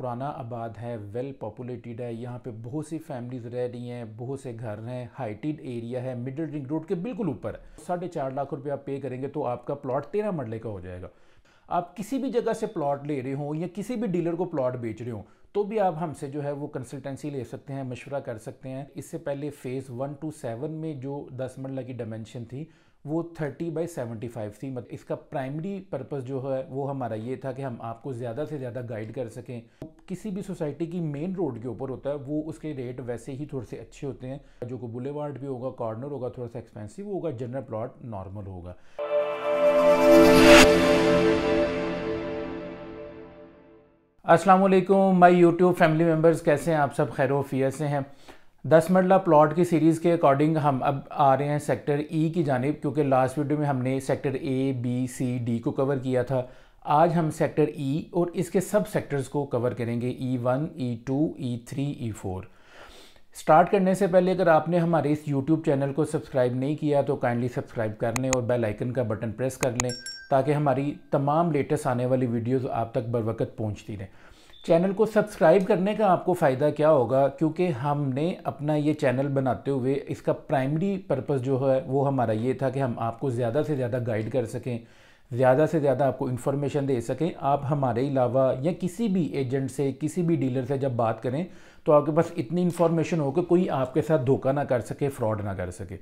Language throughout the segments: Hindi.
पुराना आबाद है वेल पॉपुलेटेड है यहाँ पे बहुत सी फैमिलीज रह रही हैं बहुत से घर हैं हाइटेड एरिया है मिडिल रिंग रोड के बिल्कुल ऊपर साढ़े चार लाख रुपये आप पे करेंगे तो आपका प्लॉट तेरह मरले का हो जाएगा आप किसी भी जगह से प्लॉट ले रहे हो या किसी भी डीलर को प्लॉट बेच रहे हो तो भी आप हमसे जो है वो कंसल्टेंसी ले सकते हैं मशवरा कर सकते हैं इससे पहले फ़ेज़ वन टू सेवन में जो दस मरला की डायमेंशन थी वो थर्टी बाई सेवेंटी फाइव थी मतलब इसका प्राइमरी पर्पस जो है वो हमारा ये था कि हम आपको ज़्यादा से ज़्यादा गाइड कर सकें किसी भी सोसाइटी की मेन रोड के ऊपर होता है वो उसके रेट वैसे ही थोड़े से अच्छे होते हैं जो को बुलेवार्ड भी होगा कॉर्नर होगा थोड़ा सा एक्सपेंसिव होगा जनरल प्लॉट नॉर्मल होगा अस्सलाम वालेकुम माय यूट्यूब फैमिली मेंबर्स कैसे हैं आप सब खैर वफिया से हैं दस मरला प्लॉट की सीरीज़ के अकॉर्डिंग हम अब आ रहे हैं सेक्टर ई e की जानब क्योंकि लास्ट वीडियो में हमने sector A B C D को कवर किया था आज हम सेक्टर ई e और इसके सब सेक्टर्स को कवर करेंगे E one E two E three E four start करने से पहले अगर आपने हमारे इस यूट्यूब चैनल को सब्सक्राइब नहीं किया तो काइंडली सब्सक्राइब कर लें और बेल आइकन का बटन प्रेस कर लें ताकि हमारी तमाम लेटेस्ट आने वाली वीडियोस आप तक बरवकत पहुंचती पहुँचती रहें चैनल को सब्सक्राइब करने का आपको फ़ायदा क्या होगा क्योंकि हमने अपना ये चैनल बनाते हुए इसका प्राइमरी पर्पज़ जो है वो हमारा ये था कि हम आपको ज़्यादा से ज़्यादा गाइड कर सकें ज़्यादा से ज़्यादा आपको इन्फॉर्मेशन दे सकें आप हमारे अलावा या किसी भी एजेंट से किसी भी डीलर से जब बात करें तो आपके पास इतनी इन्फॉर्मेशन हो कि कोई आपके साथ धोखा ना कर सके फ्रॉड ना कर सके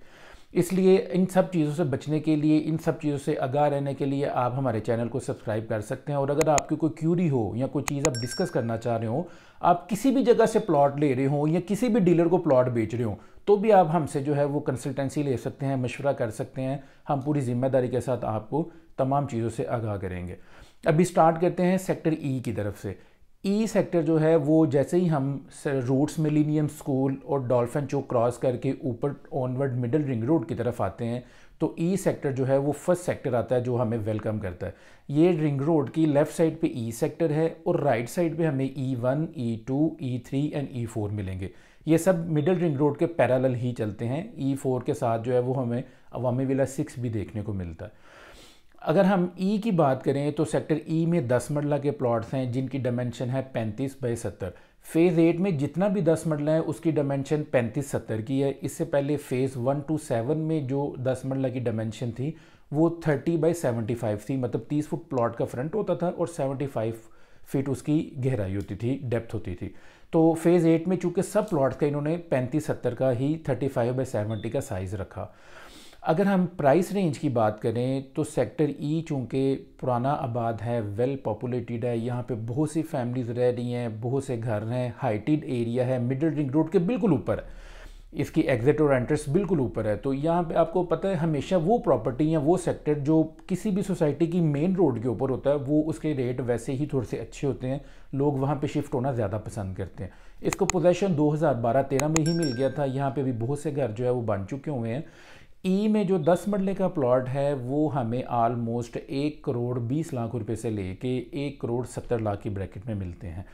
इसलिए इन सब चीज़ों से बचने के लिए इन सब चीज़ों से आगाह रहने के लिए आप हमारे चैनल को सब्सक्राइब कर सकते हैं और अगर आपकी कोई क्यूरी हो या कोई चीज़ आप डिस्कस करना चाह रहे हो आप किसी भी जगह से प्लॉट ले रहे हो या किसी भी डीलर को प्लॉट बेच रहे हो तो भी आप हमसे जो है वो कंसल्टेंसी ले सकते हैं मशवरा कर सकते हैं हम पूरी ज़िम्मेदारी के साथ आपको तमाम चीज़ों से आगाह करेंगे अभी स्टार्ट करते हैं सेक्टर ई e की तरफ से ई e सेक्टर जो है वो जैसे ही हम रूट्स मिलीनियम स्कूल और डॉल्फिन चौक क्रॉस करके ऊपर ऑनवर्ड मिडल रिंग रोड की तरफ आते हैं तो ई e सेक्टर जो है वो फर्स्ट सेक्टर आता है जो हमें वेलकम करता है ये रिंग रोड की लेफ़्ट साइड पे ई सेक्टर है और राइट साइड पे हमें E one E two E three and E four मिलेंगे ये सब मिडल रिंग रोड के पैरेलल ही चलते हैं ई फोर के साथ जो है वो हमें अवामी विला सिक्स भी देखने को मिलता है अगर हम ई e की बात करें तो सेक्टर ई e में दस मरला के प्लॉट्स हैं जिनकी डायमेंशन है पैंतीस बाई सत्तर फेज़ एट में जितना भी दस मरला है उसकी डायमेंशन पैंतीस सत्तर की है इससे पहले फेज़ वन टू सेवन में जो दस मरला की डायमेंशन थी वो थर्टी बाई सेवेंटी फाइव थी मतलब तीस फुट प्लॉट का फ्रंट होता था और सेवेंटी फाइव फीट उसकी गहराई होती थी डेप्थ होती थी तो फेज़ एट में चूँकि सब प्लॉट्स का इन्होंने पैंतीस सत्तर का ही थर्टी फाइव बाई सेवेंटी का साइज़ रखा अगर हम प्राइस रेंज की बात करें तो सेक्टर ई चूँकि पुराना आबाद है वेल पॉपुलेटेड है यहाँ पे बहुत सी फैमिलीज़ रह रही हैं बहुत से घर हैं हाइटेड एरिया है मिडल रिंग रोड के बिल्कुल ऊपर इसकी एग्जिट और एंट्रेंस बिल्कुल ऊपर है तो यहाँ पे आपको पता है हमेशा वो प्रॉपर्टी या वो सेक्टर जो किसी भी सोसाइटी की मेन रोड के ऊपर होता है वो उसके रेट वैसे ही थोड़े से अच्छे होते हैं लोग वहाँ पे शिफ्ट होना ज़्यादा पसंद करते हैं इसको पोजेशन 2012-13 में ही मिल गया था यहाँ पे भी बहुत से घर जो है वो बन चुके हुए हैं ई e में जो दस मरले का प्लॉट है वो हमें आलमोस्ट एक करोड़ बीस लाख रुपए से ले कर एक करोड़ सत्तर लाख की ब्रैकेट में मिलते हैं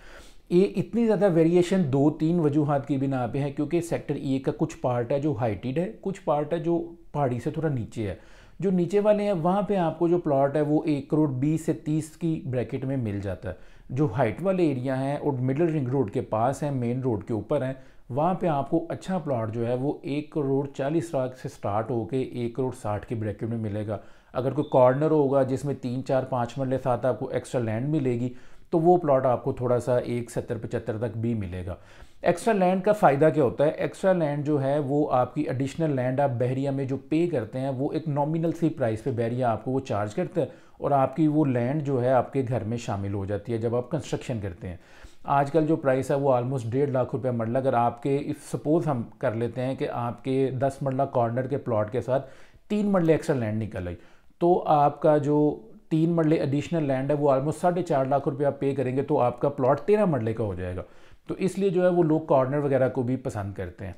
ये e इतनी ज़्यादा वेरिएशन दो तीन वजूहत की बिना पे है क्योंकि सेक्टर ई e का कुछ पार्ट है जो हाइटेड है कुछ पार्ट है जो पहाड़ी से थोड़ा नीचे है जो नीचे वाले हैं वहाँ पे आपको जो प्लॉट है वो एक करोड़ बीस से तीस की ब्रैकेट में मिल जाता है जो हाइट वाले एरिया हैं और मिडल रिंग रोड के पास हैं मेन रोड के ऊपर हैं वहाँ पे आपको अच्छा प्लॉट जो है वो एक करोड़ चालीस लाख से स्टार्ट होकर एक करोड़ साठ के ब्रैकेट में मिलेगा अगर कोई कॉर्नर होगा जिसमें तीन चार पाँच मरले साथ आपको एक्स्ट्रा लैंड मिलेगी तो वो प्लॉट आपको थोड़ा सा एक सत्तर पचहत्तर तक भी मिलेगा एक्स्ट्रा लैंड का फ़ायदा क्या होता है एक्स्ट्रा लैंड जो है वो आपकी एडिशनल लैंड आप बहरिया में जो पे करते हैं वो एक नॉमिनल सी प्राइस पे बहरिया आपको वो चार्ज करता है और आपकी वो लैंड जो है आपके घर में शामिल हो जाती है जब आप कंस्ट्रक्शन करते हैं आजकल जो प्राइस है वो ऑलमोस्ट डेढ़ लाख रुपया मरला अगर आपके सपोज़ हम कर लेते हैं कि आपके दस मरला कॉर्नर के प्लॉट के साथ तीन मरले एक्स्ट्रा लैंड निकल आई तो आपका जो तीन मरले एडिशनल लैंड है वो ऑलमोस्ट साढ़े चार लाख रुपये आप पे करेंगे तो आपका प्लॉट तेरह मरले का हो जाएगा तो इसलिए जो है वो लोग कॉर्नर वगैरह को भी पसंद करते हैं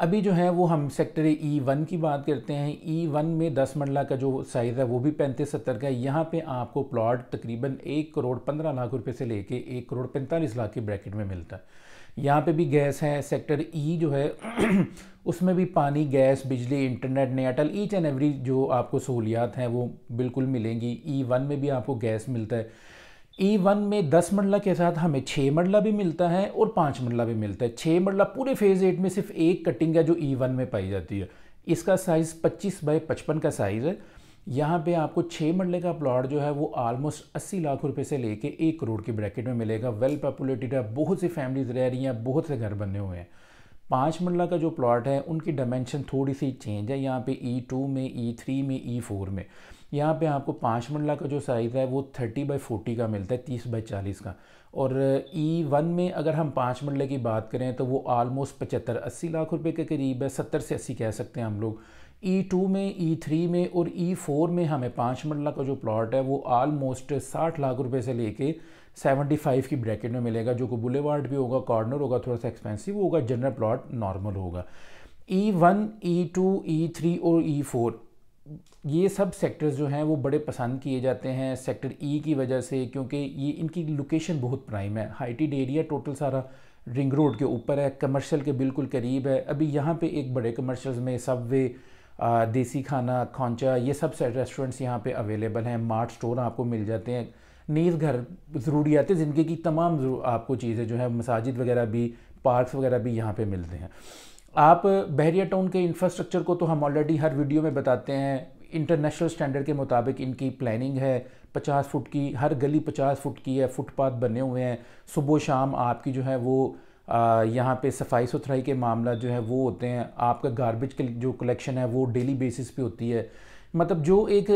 अभी जो है वो हम सेक्टर ई e वन की बात करते हैं ई e वन में दस मंडला का जो साइज़ है वो भी पैंतीस सत्तर का है यहाँ पे आपको प्लॉट तकरीबन एक करोड़ पंद्रह लाख रुपए से लेके एक करोड़ पैंतालीस लाख के ब्रैकेट में मिलता है यहाँ पे भी गैस है सेक्टर ई e जो है उसमें भी पानी गैस बिजली इंटरनेट नेटल ईच एंड एवरी जो आपको सहूलियात हैं वो बिल्कुल मिलेंगी ई वन में भी आपको गैस मिलता है ए वन में दस मरला के साथ हमें छः मरला भी मिलता है और पाँच मरला भी मिलता है छः मरला पूरे फेज़ एट में सिर्फ एक कटिंग है जो ई e वन में पाई जाती है इसका साइज़ पच्चीस बाई पचपन का साइज़ है यहाँ पे आपको छः मरले का प्लॉट जो है वो आलमोस्ट अस्सी लाख रुपए से लेके एक करोड़ की ब्रैकेट में मिलेगा वेल पॉपुलेटेड है बहुत सी फैमिलीज़ रह रही हैं बहुत से घर बने हुए हैं पाँच मरला का जो प्लॉट है उनकी डायमेंशन थोड़ी सी चेंज है यहाँ पे ई e टू में ई e थ्री में ई e फोर में यहाँ पे आपको पाँच मरला का जो साइज़ है वो थर्टी बाई फोर्टी का मिलता है तीस बाई चालीस का और ई वन में अगर हम पाँच मरले की बात करें तो वो आलमोस्ट पचहत्तर अस्सी लाख रुपए के करीब है सत्तर से अस्सी कह सकते हैं हम लोग E2 में E3 में और E4 में हमें पाँच मरला का जो प्लॉट है वो आलमोस्ट साठ लाख रुपए से लेके 75 की ब्रैकेट में मिलेगा जो कि बुलेवार्ड भी होगा कॉर्नर होगा थोड़ा सा एक्सपेंसिव होगा जनरल प्लॉट नॉर्मल होगा E one E two E three और ई e फोर ये सब सेक्टर्स जो हैं वो बड़े पसंद किए जाते हैं सेक्टर ई e की वजह से क्योंकि ये इनकी लोकेशन बहुत प्राइम है हाईटेड एरिया टोटल सारा रिंग रोड के ऊपर है कमर्शियल के बिल्कुल करीब है अभी यहाँ पे एक बड़े कमर्शियल में सबवे देसी खाना खोंचा ये सब रेस्टोरेंट्स यहाँ पे अवेलेबल हैं मार्ट स्टोर आपको मिल जाते हैं नीज घर ज़रूरियात ज़िंदगी की तमाम आपको चीज़ें जो है मसाजिद वगैरह भी पार्क्स वगैरह भी यहाँ पे मिलते हैं आप बहरिया टाउन के इंफ्रास्ट्रक्चर को तो हम ऑलरेडी हर वीडियो में बताते हैं इंटरनेशनल स्टैंडर्ड के मुताबिक इनकी प्लानिंग है पचास फुट की हर गली पचास फुट की है फुटपाथ बने हुए हैं सुबह शाम आपकी जो है वो यहाँ पे सफाई सुथराई के मामला जो है वो होते हैं आपका गारबेज जो कलेक्शन है वो डेली बेसिस पे होती है मतलब जो एक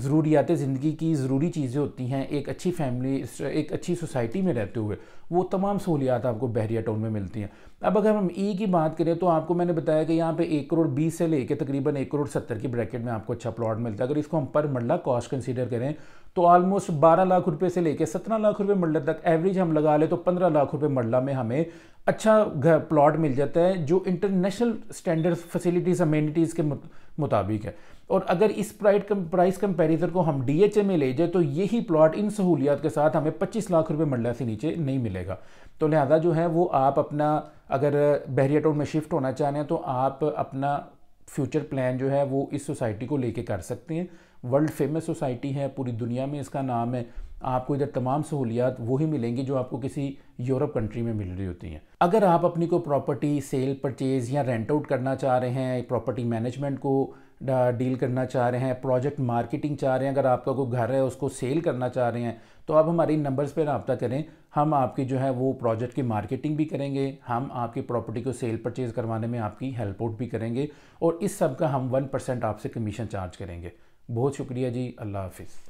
ज़रूरियात ज़िंदगी की ज़रूरी चीज़ें होती हैं एक अच्छी फैमिली एक अच्छी सोसाइटी में रहते हुए वो तमाम सहूलियात आपको बहरिया टाउन में मिलती हैं अब अगर हम ई की बात करें तो आपको मैंने बताया कि यहाँ पे एक करोड़ बीस से लेके तकरीबन एक करोड़ सत्तर की ब्रैकेट में आपको अच्छा प्लॉट मिलता है अगर इसको हम पर मरला कॉस्ट कंसिडर करें तो ऑलमोस्ट बारह लाख रुपये से लेकर सत्रह लाख रुपये मरला तक एवरेज हम लगा ले तो पंद्रह लाख रुपये मरला में हमें अच्छा घर प्लॉट मिल जाता है जो इंटरनेशनल स्टैंडर्ड फैसिलिटीज़ अमेनिटीज़ के मुताबिक है और अगर इस प्राइट कम, प्राइस कंपैरिजन को हम डीएचए में ले जाए तो यही प्लॉट इन सहूलियात के साथ हमें 25 लाख रुपए मंडला से नीचे नहीं मिलेगा तो लिहाजा जो है वो आप अपना अगर बहरिया टाउन में शिफ्ट होना चाह रहे हैं तो आप अपना फ्यूचर प्लान जो है वो इस सोसाइटी को लेके कर सकते हैं वर्ल्ड फेमस सोसाइटी है पूरी दुनिया में इसका नाम है आपको इधर तमाम सहूलियात वही मिलेंगी जो आपको किसी यूरोप कंट्री में मिल रही होती हैं अगर आप अपनी को प्रॉपर्टी सेल परचेज़ या रेंट आउट करना चाह रहे हैं प्रॉपर्टी मैनेजमेंट को डील करना चाह रहे हैं प्रोजेक्ट मार्केटिंग चाह रहे हैं अगर आपका कोई घर है उसको सेल करना चाह रहे हैं तो आप हमारे इन नंबर्स पर रबता करें हम आपकी जो है वो प्रोजेक्ट की मार्केटिंग भी करेंगे हम आपकी प्रॉपर्टी को सेल परचेज़ करवाने में आपकी हेल्प आउट भी करेंगे और इस सब का हम वन परसेंट आपसे कमीशन चार्ज करेंगे बहुत शुक्रिया जी अल्लाह हाफिज़